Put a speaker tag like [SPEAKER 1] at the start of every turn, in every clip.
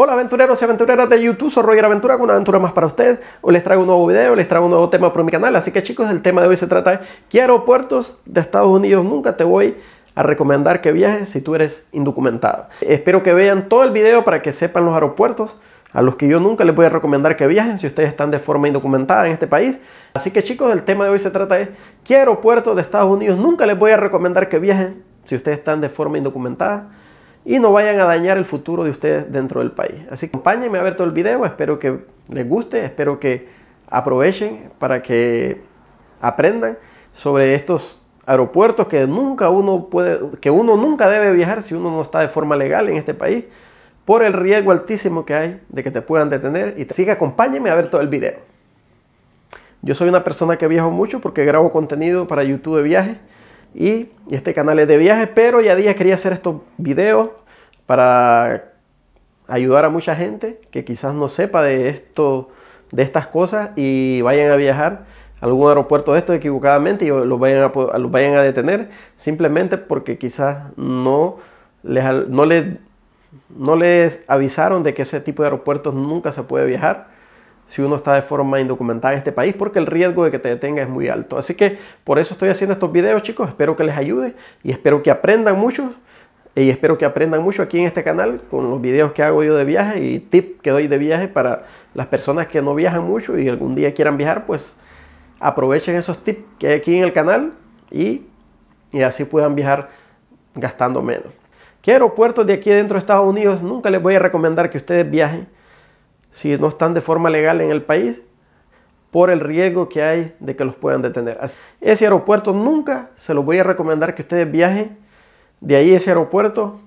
[SPEAKER 1] Hola aventureros y aventureras de YouTube, soy Roger Aventura con una aventura más para ustedes. Hoy les traigo un nuevo video, les traigo un nuevo tema para mi canal. Así que chicos, el tema de hoy se trata de qué aeropuertos de Estados Unidos nunca te voy a recomendar que viajes si tú eres indocumentado. Espero que vean todo el video para que sepan los aeropuertos a los que yo nunca les voy a recomendar que viajen si ustedes están de forma indocumentada en este país. Así que chicos, el tema de hoy se trata de qué aeropuertos de Estados Unidos nunca les voy a recomendar que viajen si ustedes están de forma indocumentada y no vayan a dañar el futuro de ustedes dentro del país. Así que acompáñenme a ver todo el video, espero que les guste, espero que aprovechen para que aprendan sobre estos aeropuertos que nunca uno puede que uno nunca debe viajar si uno no está de forma legal en este país por el riesgo altísimo que hay de que te puedan detener y así que acompáñenme a ver todo el video. Yo soy una persona que viajo mucho porque grabo contenido para YouTube de viajes y este canal es de viajes, pero ya día quería hacer estos videos para ayudar a mucha gente que quizás no sepa de esto, de estas cosas y vayan a viajar a algún aeropuerto de estos equivocadamente y los vayan a, vayan a detener simplemente porque quizás no no les avisaron de que ese tipo de aeropuertos nunca se puede viajar si uno está de forma indocumentada en este país porque el riesgo de que te detenga es muy alto. Así que por eso estoy haciendo estos videos chicos, espero que les ayude y espero que aprendan mucho eh, y espero que aprendan mucho aquí en este canal con los videos que hago yo de viaje y tips que doy de viaje para las personas que no viajan mucho y algún día quieran viajar, pues aprovechen esos tips que hay aquí en el canal y, y así puedan viajar gastando menos. ¿Qué aeropuertos de aquí dentro de Estados Unidos nunca les voy a recomendar que ustedes viajen? si no están de forma legal en el país por el riesgo que hay de que los puedan detener. ese aeropuerto nunca se los voy a recomendar que ustedes viajen de ahí ese aeropuerto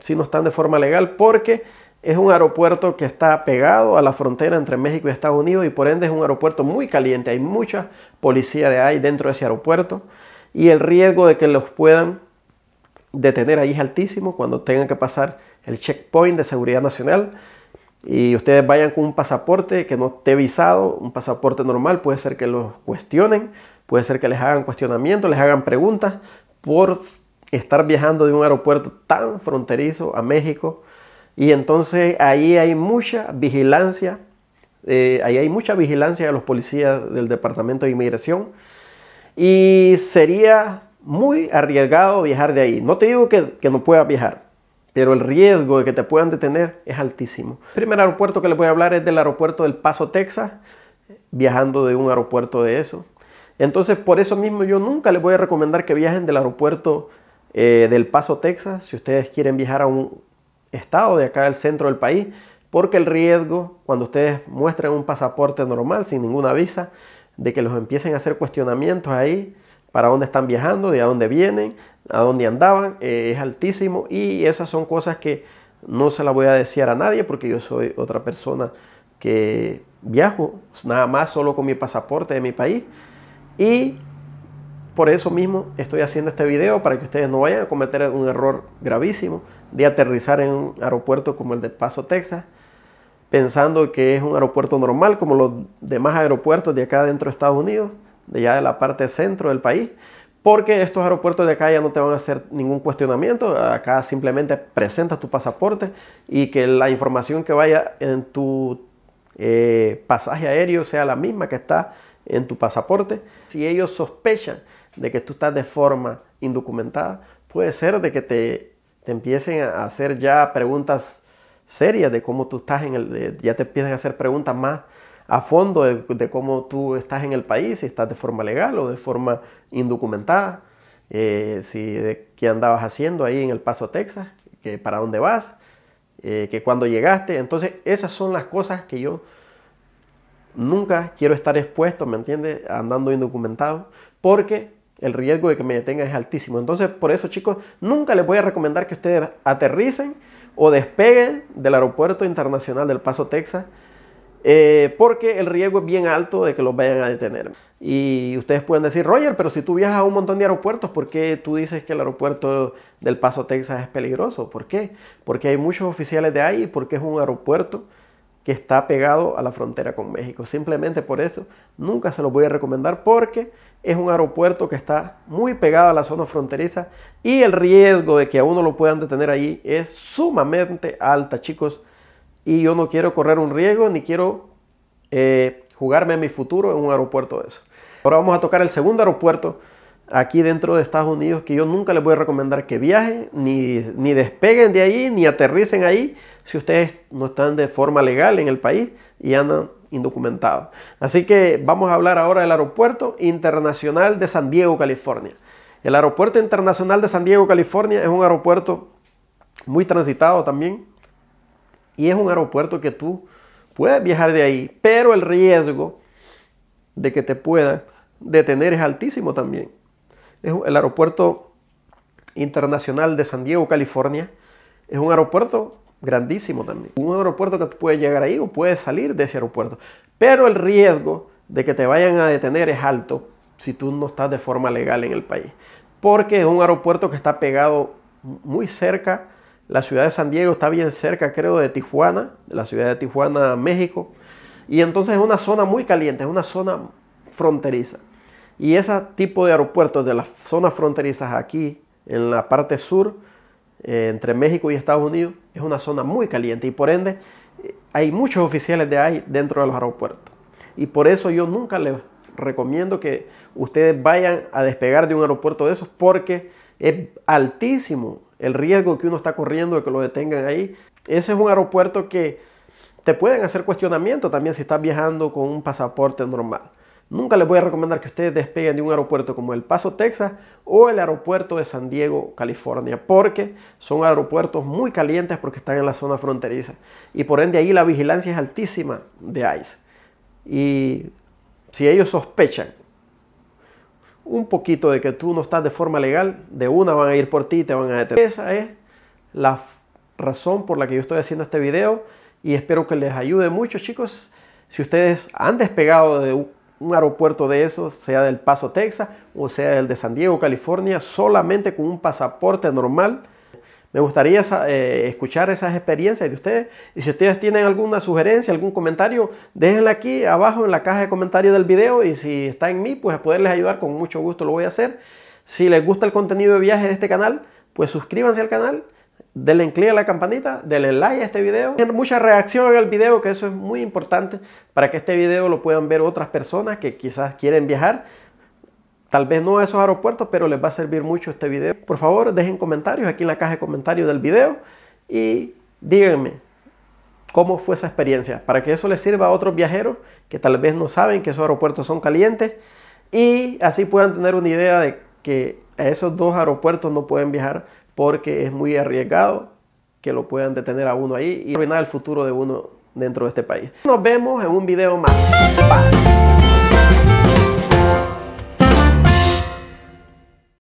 [SPEAKER 1] si no están de forma legal porque es un aeropuerto que está pegado a la frontera entre México y Estados Unidos y por ende es un aeropuerto muy caliente. Hay mucha policía de ahí dentro de ese aeropuerto y el riesgo de que los puedan detener ahí es altísimo cuando tengan que pasar el checkpoint de seguridad nacional y ustedes vayan con un pasaporte que no esté visado, un pasaporte normal, puede ser que los cuestionen, puede ser que les hagan cuestionamiento, les hagan preguntas por estar viajando de un aeropuerto tan fronterizo a México. Y entonces ahí hay mucha vigilancia, eh, ahí hay mucha vigilancia de los policías del Departamento de Inmigración. Y sería muy arriesgado viajar de ahí. No te digo que, que no puedas viajar, pero el riesgo de que te puedan detener es altísimo. El primer aeropuerto que les voy a hablar es del aeropuerto del Paso, Texas, viajando de un aeropuerto de eso. Entonces, por eso mismo yo nunca les voy a recomendar que viajen del aeropuerto eh, del Paso, Texas, si ustedes quieren viajar a un estado de acá del centro del país, porque el riesgo, cuando ustedes muestren un pasaporte normal, sin ninguna visa, de que los empiecen a hacer cuestionamientos ahí, para dónde están viajando, de a dónde vienen, a dónde andaban, eh, es altísimo y esas son cosas que no se las voy a decir a nadie porque yo soy otra persona que viajo nada más solo con mi pasaporte de mi país y por eso mismo estoy haciendo este video para que ustedes no vayan a cometer un error gravísimo de aterrizar en un aeropuerto como el de Paso, Texas, pensando que es un aeropuerto normal como los demás aeropuertos de acá dentro de Estados Unidos de ya de la parte centro del país, porque estos aeropuertos de acá ya no te van a hacer ningún cuestionamiento, acá simplemente presentas tu pasaporte y que la información que vaya en tu eh, pasaje aéreo sea la misma que está en tu pasaporte. Si ellos sospechan de que tú estás de forma indocumentada, puede ser de que te, te empiecen a hacer ya preguntas serias de cómo tú estás en el, ya te empiezan a hacer preguntas más a fondo de, cómo tú estás en el país, si estás de forma legal o de forma indocumentada, eh, si qué andabas haciendo ahí en El Paso, Texas, que para dónde vas, eh, que cuando llegaste. Entonces, esas son las cosas que yo nunca quiero estar expuesto, ¿me entiendes? Andando indocumentado, porque el riesgo de que me detengan es altísimo. Entonces, por eso, chicos, nunca les voy a recomendar que ustedes aterricen o despeguen del aeropuerto internacional del Paso, Texas eh, porque el riesgo es bien alto de que los vayan a detener. Y ustedes pueden decir, Roger, pero si tú viajas a un montón de aeropuertos, ¿por qué tú dices que el aeropuerto del Paso, Texas es peligroso? ¿Por qué? Porque hay muchos oficiales de ahí y porque es un aeropuerto que está pegado a la frontera con México. Simplemente por eso nunca se lo voy a recomendar porque es un aeropuerto que está muy pegado a la zona fronteriza y el riesgo de que a uno lo puedan detener allí es sumamente alta, chicos y yo no quiero correr un riesgo ni quiero eh, jugarme a mi futuro en un aeropuerto de eso. Ahora vamos a tocar el segundo aeropuerto aquí dentro de Estados Unidos que yo nunca les voy a recomendar que viajen, ni, ni despeguen de ahí, ni aterricen ahí si ustedes no están de forma legal en el país y andan indocumentados. Así que vamos a hablar ahora del Aeropuerto Internacional de San Diego, California. El Aeropuerto Internacional de San Diego, California es un aeropuerto muy transitado también, y es un aeropuerto que tú puedes viajar de ahí, pero el riesgo de que te puedan detener es altísimo también. Es el aeropuerto internacional de San Diego, California, es un aeropuerto grandísimo también. Un aeropuerto que tú puedes llegar ahí o puedes salir de ese aeropuerto, pero el riesgo de que te vayan a detener es alto si tú no estás de forma legal en el país, porque es un aeropuerto que está pegado muy cerca la ciudad de San Diego está bien cerca, creo, de Tijuana, de la ciudad de Tijuana, México. Y entonces es una zona muy caliente, es una zona fronteriza. Y ese tipo de aeropuertos de las zonas fronterizas aquí, en la parte sur, eh, entre México y Estados Unidos, es una zona muy caliente. Y por ende, eh, hay muchos oficiales de ahí dentro de los aeropuertos. Y por eso yo nunca les recomiendo que ustedes vayan a despegar de un aeropuerto de esos porque es altísimo el riesgo que uno está corriendo de que lo detengan ahí. Ese es un aeropuerto que te pueden hacer cuestionamiento también si estás viajando con un pasaporte normal. Nunca les voy a recomendar que ustedes despeguen de un aeropuerto como El Paso, Texas o el aeropuerto de San Diego, California, porque son aeropuertos muy calientes porque están en la zona fronteriza y por ende ahí la vigilancia es altísima de ICE. Y si ellos sospechan un poquito de que tú no estás de forma legal, de una van a ir por ti y te van a detener. Esa es la razón por la que yo estoy haciendo este video y espero que les ayude mucho, chicos. Si ustedes han despegado de un, aeropuerto de esos, sea del Paso, Texas o sea el de San Diego, California, solamente con un pasaporte normal, me gustaría eh, escuchar esas experiencias de ustedes. Y si ustedes tienen alguna sugerencia, algún comentario, déjenla aquí abajo en la caja de comentarios del video. Y si está en mí, pues a poderles ayudar con mucho gusto lo voy a hacer. Si les gusta el contenido de viaje de este canal, pues suscríbanse al canal. Denle clic a la campanita, denle like a este video. Tienen mucha reacción al video, que eso es muy importante para que este video lo puedan ver otras personas que quizás quieren viajar Tal vez no a esos aeropuertos, pero les va a servir mucho este video. Por favor, dejen comentarios aquí en la caja de comentarios del video y díganme cómo fue esa experiencia, para que eso les sirva a otros viajeros que tal vez no saben que esos aeropuertos son calientes y así puedan tener una idea de que a esos dos aeropuertos no pueden viajar porque es muy arriesgado que lo puedan detener a uno ahí y arruinar el futuro de uno dentro de este país. Nos vemos en un video más.